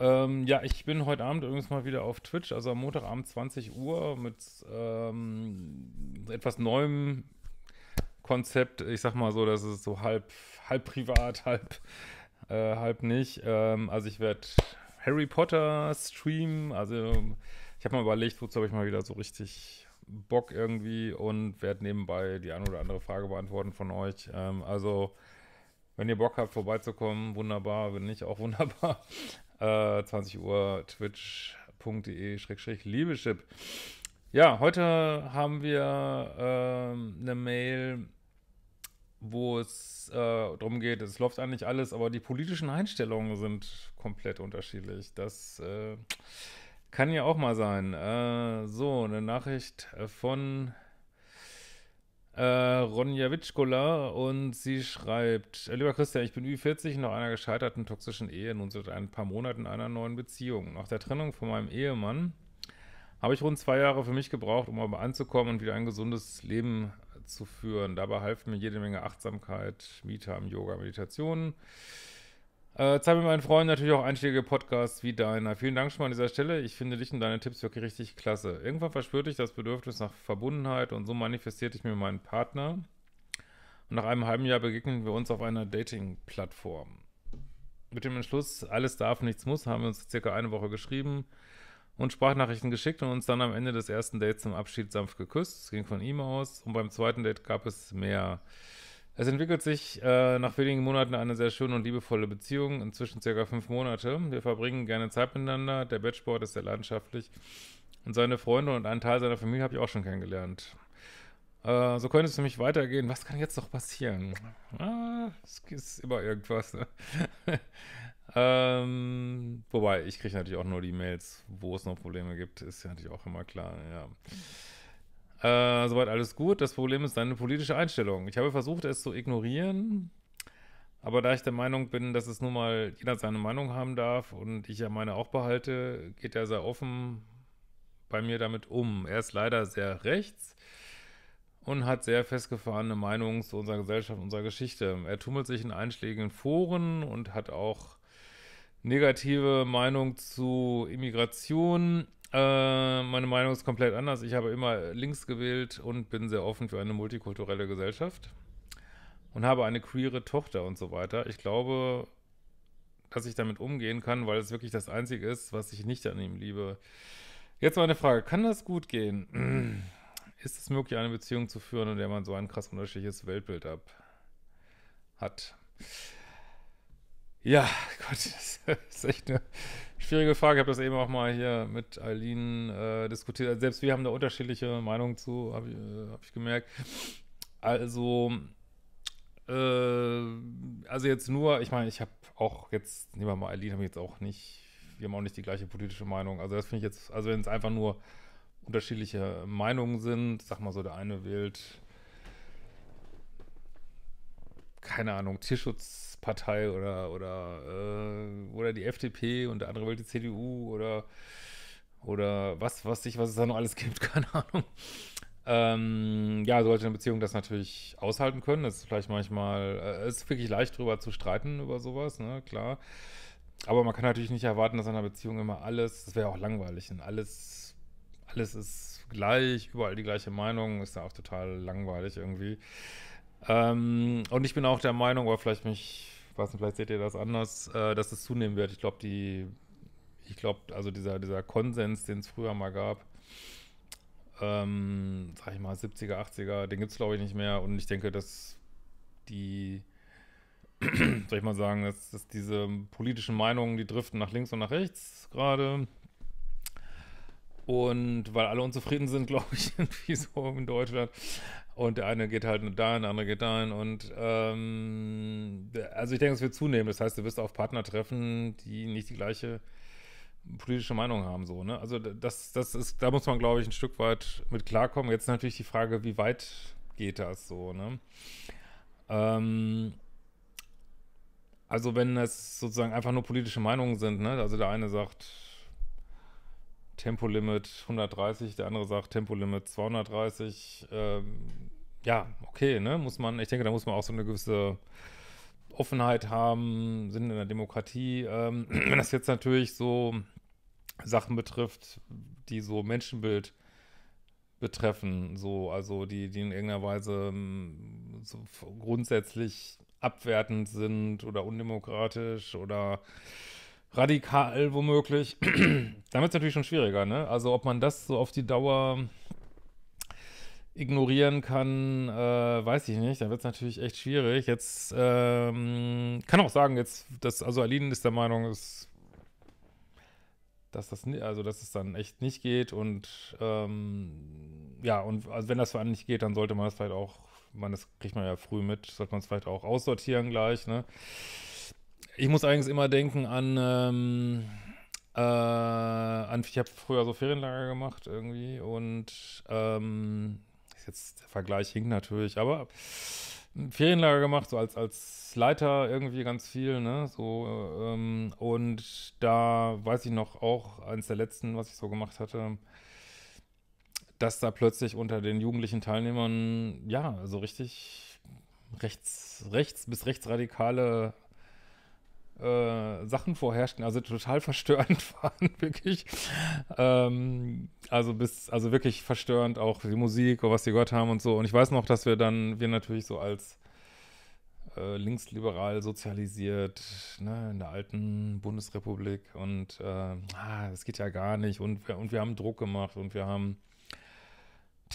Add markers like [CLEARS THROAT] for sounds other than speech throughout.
Ähm, ja, ich bin heute Abend übrigens mal wieder auf Twitch, also am Montagabend 20 Uhr mit ähm, etwas neuem Konzept. Ich sag mal so, das ist so halb, halb privat, [LAUGHS] halb, äh, halb nicht. Ähm, also ich werde Harry Potter streamen. Also ich habe mal überlegt, wozu habe ich mal wieder so richtig Bock irgendwie und werde nebenbei die eine oder andere Frage beantworten von euch. Ähm, also wenn ihr Bock habt, vorbeizukommen, wunderbar. Wenn nicht, auch wunderbar. 20 äh, Uhr twitch.de-liebeschip. Ja, heute haben wir ähm, ne äh, eine Mail, wo es äh, darum geht, es läuft eigentlich alles, aber die politischen Einstellungen sind komplett unterschiedlich. Das äh, kann ja auch mal sein. Äh, so, eine Nachricht von äh, Ronja Witschkola und sie schreibt, äh, lieber Christian, ich bin Ü40 nach einer gescheiterten toxischen Ehe, nun seit ein paar Monaten einer neuen Beziehung. Nach der Trennung von meinem Ehemann habe ich rund zwei Jahre für mich gebraucht, um aber anzukommen und wieder ein gesundes Leben zu führen. Dabei half mir jede Menge Achtsamkeit, Mieter im Yoga, Meditationen. Äh, zeig mir meinen Freunden natürlich auch einschlägige Podcasts wie deiner. Vielen Dank schon mal an dieser Stelle. Ich finde dich und deine Tipps wirklich richtig klasse. Irgendwann verspürte ich das Bedürfnis nach Verbundenheit und so manifestierte ich mir meinen Partner. Und nach einem halben Jahr begegnen wir uns auf einer Dating-Plattform. Mit dem Entschluss, alles darf, nichts muss, haben wir uns circa eine Woche geschrieben und Sprachnachrichten geschickt und uns dann am Ende des ersten Dates zum Abschied sanft geküsst. Es ging von ihm aus und beim zweiten Date gab es mehr. Es entwickelt sich äh, nach wenigen Monaten eine sehr schöne und liebevolle Beziehung, inzwischen circa fünf Monate. Wir verbringen gerne Zeit miteinander, der Bettsport ist sehr leidenschaftlich und seine Freunde und einen Teil seiner Familie habe ich auch schon kennengelernt. Äh, so könnte es für mich weitergehen. Was kann jetzt noch passieren? Ah, es ist immer irgendwas. Ne? [LAUGHS] ähm, wobei, ich kriege natürlich auch nur die Mails, wo es noch Probleme gibt, ist ja natürlich auch immer klar. Ja. Äh, soweit alles gut. Das Problem ist deine politische Einstellung. Ich habe versucht, es zu ignorieren, aber da ich der Meinung bin, dass es nun mal jeder seine Meinung haben darf und ich ja meine auch behalte, geht er sehr offen bei mir damit um. Er ist leider sehr rechts und hat sehr festgefahrene Meinungen zu unserer Gesellschaft, unserer Geschichte. Er tummelt sich in einschlägigen Foren und hat auch negative Meinung zu Immigration äh, meine Meinung ist komplett anders. Ich habe immer links gewählt und bin sehr offen für eine multikulturelle Gesellschaft und habe eine queere Tochter und so weiter. Ich glaube, dass ich damit umgehen kann, weil es wirklich das Einzige ist, was ich nicht an ihm liebe. Jetzt meine Frage, kann das gut gehen? [CLEARS THROAT] Ist es möglich, eine Beziehung zu führen, in der man so ein krass unterschiedliches Weltbild ab hat? Ja, [LAUGHS] Gott, das ist echt eine Schwierige Frage, ich habe das eben auch mal hier mit Eileen äh, diskutiert. Also selbst wir haben da unterschiedliche Meinungen zu, habe ich, äh, hab ich gemerkt. Also, äh, also jetzt nur, ich meine, ich habe auch jetzt, nehmen wir mal Eileen, habe ich jetzt auch nicht, wir haben auch nicht die gleiche politische Meinung. Also das finde ich jetzt, also wenn es einfach nur unterschiedliche Meinungen sind, sag mal so, der eine wählt keine Ahnung, Tierschutzpartei oder, oder, äh, oder die FDP und der andere Welt die CDU oder, oder was, was ich, was es da noch alles gibt, [LAUGHS] keine Ahnung. Ähm, ja, sollte eine Beziehung das natürlich aushalten können. Das ist vielleicht manchmal, äh, ist wirklich leicht drüber zu streiten über sowas, ne, klar. Aber man kann natürlich nicht erwarten, dass in einer Beziehung immer alles, das wäre auch langweilig, und ne, alles, alles ist gleich, überall die gleiche Meinung, ist ja auch total langweilig irgendwie. Ähm, und ich bin auch der Meinung, oder vielleicht mich, weiß nicht, vielleicht seht ihr das anders, äh, dass es zunehmen wird. Ich glaube, die, ich glaube, also dieser, dieser Konsens, den es früher mal gab, ähm, sag ich mal, 70er, 80er, den gibt es, glaube ich, nicht mehr. Und ich denke, dass die, [CLEARS THROAT] soll ich mal sagen, dass, dass diese politischen Meinungen, die driften nach links und nach rechts gerade. Und weil alle unzufrieden sind, [LAUGHS] glaube ich, irgendwie so in Deutschland. Und der eine geht halt nur dahin, der andere geht dahin. Und ähm, also ich denke, es wird zunehmen. Das heißt, du wirst auf Partner treffen, die nicht die gleiche politische Meinung haben, so, ne? Also das, das ist, da muss man, glaube ich, ein Stück weit mit klarkommen. Jetzt natürlich die Frage, wie weit geht das so, ne? Ähm, also wenn es sozusagen einfach nur politische Meinungen sind, ne? Also der eine sagt, Tempolimit 130, der andere sagt Tempolimit 230. Ähm, ja, okay, ne? Muss man, ich denke, da muss man auch so eine gewisse Offenheit haben, Sinn in der Demokratie. Ähm, [CLEARS THROAT] wenn das jetzt natürlich so Sachen betrifft, die so Menschenbild betreffen, so, also die, die in irgendeiner Weise ähm, so grundsätzlich abwertend sind oder undemokratisch oder radikal womöglich. [CLEARS THROAT] Dann wird es natürlich schon schwieriger, ne? Also ob man das so auf die Dauer ignorieren kann, äh, weiß ich nicht. Dann wird es natürlich echt schwierig. Jetzt ähm, kann auch sagen, jetzt, dass, also Aline ist der Meinung, ist, dass das also dass es dann echt nicht geht und ähm, ja, und also wenn das für einen nicht geht, dann sollte man das vielleicht auch, man, das kriegt man ja früh mit, sollte man es vielleicht auch aussortieren gleich, ne? ich muss eigentlich immer denken an, ähm, äh, an ich habe früher so Ferienlager gemacht irgendwie und ähm, jetzt der Vergleich hinkt natürlich, aber ein Ferienlager gemacht, so als, als Leiter irgendwie ganz viel, ne, so, ähm, und da weiß ich noch auch, eines der letzten, was ich so gemacht hatte, dass da plötzlich unter den jugendlichen Teilnehmern, ja, so richtig rechts, rechts bis rechtsradikale äh, Sachen vorherrschten, also total [LAUGHS] verstörend waren, wirklich. Ähm, also bis, also wirklich verstörend auch die Musik und was die gehört haben und so. Und ich weiß noch, dass wir dann, wir natürlich so als äh, linksliberal sozialisiert, ne, in der alten Bundesrepublik und äh, ah, das geht ja gar nicht und, und wir haben Druck gemacht und wir haben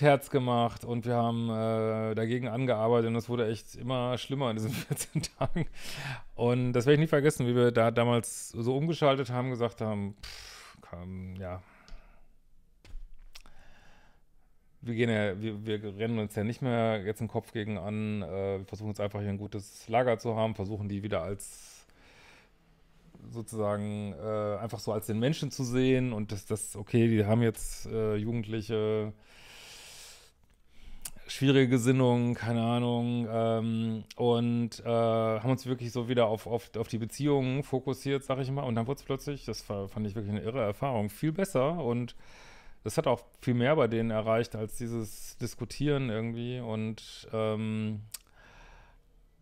Herz gemacht und wir haben äh, dagegen angearbeitet und das wurde echt immer schlimmer in diesen 14 [LAUGHS] Tagen. Und das werde ich nie vergessen, wie wir da damals so umgeschaltet haben, gesagt haben, pff, komm, ja, wir gehen ja, wir, wir, rennen uns ja nicht mehr jetzt den Kopf gegen an. Äh, wir versuchen uns einfach hier ein gutes Lager zu haben, versuchen die wieder als sozusagen äh, einfach so als den Menschen zu sehen und das, das, okay, die haben jetzt äh, Jugendliche schwierige Gesinnung, keine Ahnung. Ähm, und äh, haben uns wirklich so wieder auf, auf, auf die Beziehungen fokussiert, sag ich mal. Und dann wurde es plötzlich, das fand ich wirklich eine irre Erfahrung, viel besser. Und das hat auch viel mehr bei denen erreicht als dieses Diskutieren irgendwie. Und ähm,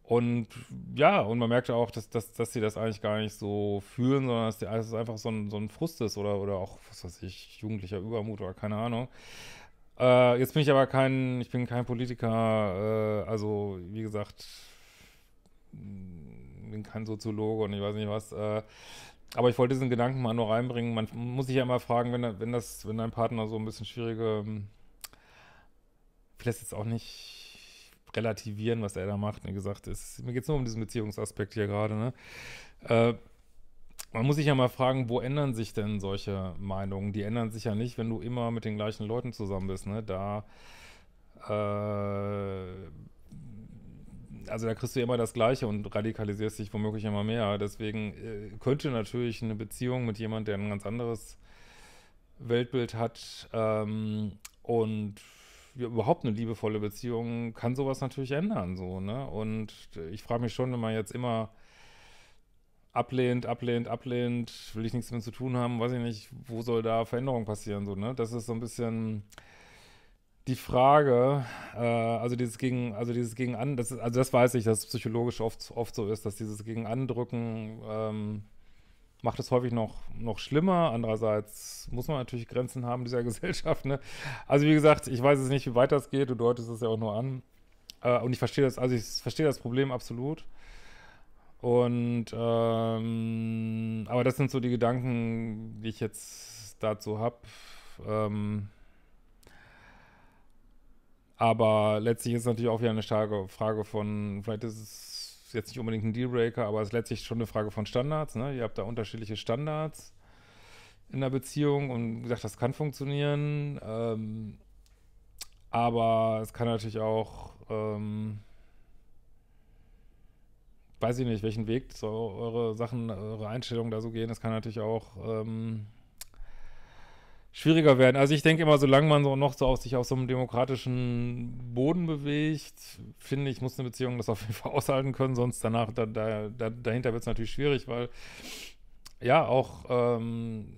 und ja, und man merkte auch, dass, dass, dass sie das eigentlich gar nicht so fühlen, sondern dass, die, dass es einfach so ein, so ein Frust ist oder, oder auch, was weiß ich, jugendlicher Übermut oder keine Ahnung. Äh, jetzt bin ich aber kein, ich bin kein Politiker, äh, also wie gesagt, mm, bin kein Soziologe und ich weiß nicht was. Äh, aber ich wollte diesen Gedanken mal nur reinbringen. Man muss sich ja immer fragen, wenn, wenn das, wenn dein Partner so ein bisschen schwierige, vielleicht ähm, jetzt auch nicht relativieren, was er da macht. Wie gesagt, es, mir geht es nur um diesen Beziehungsaspekt hier gerade. Ne? Äh, man muss sich ja mal fragen, wo ändern sich denn solche Meinungen? Die ändern sich ja nicht, wenn du immer mit den gleichen Leuten zusammen bist, ne? Da, äh, also da kriegst du immer das Gleiche und radikalisierst dich womöglich immer mehr. Deswegen äh, könnte natürlich eine Beziehung mit jemandem, der ein ganz anderes Weltbild hat ähm, und ja, überhaupt eine liebevolle Beziehung, kann sowas natürlich ändern, so, ne? Und ich frage mich schon, wenn man jetzt immer ablehnt, ablehnt, ablehnt, will ich nichts mehr zu tun haben, weiß ich nicht, wo soll da Veränderung passieren, so, ne? Das ist so ein bisschen die Frage, äh, also dieses gegen, also dieses gegen an, das ist, also das weiß ich, dass es psychologisch oft, oft so ist, dass dieses gegen andrücken ähm, macht es häufig noch, noch schlimmer. Andererseits muss man natürlich Grenzen haben dieser [LAUGHS] Gesellschaft, ne? Also wie gesagt, ich weiß es nicht, wie weit das geht, du deutest es ja auch nur an. Äh, und ich verstehe das, also ich verstehe das Problem absolut. Und ähm, aber das sind so die Gedanken, die ich jetzt dazu habe. Ähm, aber letztlich ist es natürlich auch wieder eine starke Frage von, vielleicht ist es jetzt nicht unbedingt ein Dealbreaker, aber es ist letztlich schon eine Frage von Standards. Ne? Ihr habt da unterschiedliche Standards in der Beziehung und wie gesagt, das kann funktionieren. Ähm, aber es kann natürlich auch ähm, weiß ich nicht, welchen Weg so eure Sachen, eure Einstellungen da so gehen. Das kann natürlich auch ähm, schwieriger werden. Also ich denke immer, solange man so noch so auf sich auf so einem demokratischen Boden bewegt, finde ich, muss eine Beziehung das auf jeden Fall [LAUGHS] aushalten können, sonst danach, da, da, da, dahinter wird es natürlich schwierig, weil ja auch, ähm,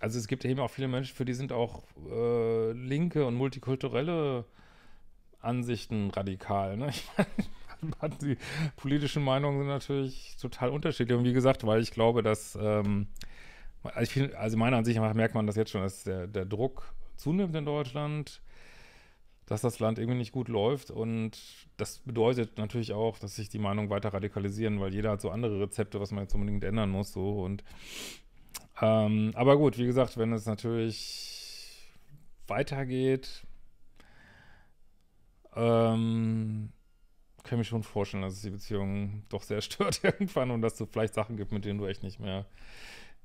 also es gibt eben auch viele Menschen, für die sind auch äh, linke und multikulturelle Ansichten radikal. Ne? [LAUGHS] Ich meine, gerade [LAUGHS] die politischen Meinungen sind natürlich total unterschiedlich. Und wie gesagt, weil ich glaube, dass, ähm, also ich find, also meiner Ansicht nach merkt man das jetzt schon, dass der, der Druck zunimmt in Deutschland, dass das Land irgendwie nicht gut läuft. Und das bedeutet natürlich auch, dass sich die Meinungen weiter radikalisieren, weil jeder hat so andere Rezepte, was man jetzt unbedingt ändern muss. So. Und, ähm, aber gut, wie gesagt, wenn es natürlich weitergeht, ähm, kann mir schon vorstellen, dass es die Beziehung doch sehr [LAUGHS] stört irgendwann und dass du vielleicht Sachen gibt, mit denen du echt nicht mehr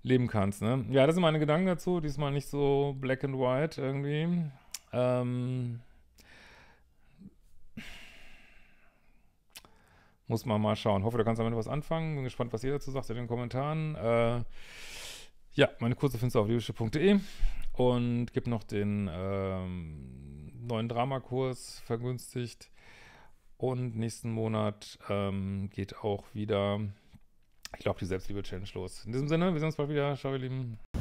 leben kannst, ne? Ja, das sind meine Gedanken dazu. Diesmal nicht so black and white irgendwie. Ähm, muss man mal schauen. Hoffe, du kannst damit was anfangen. Bin gespannt, was ihr dazu sagt in den Kommentaren. Äh, ja, meine Kurse findest du auf liebische.de und gibt noch den ähm, neuen Dramakurs vergünstigt. Und nächsten Monat ähm, geht auch wieder, ich glaube, die Selbstliebe-Challenge los. In diesem Sinne, wir sehen uns bald wieder. Ciao, ihr Lieben.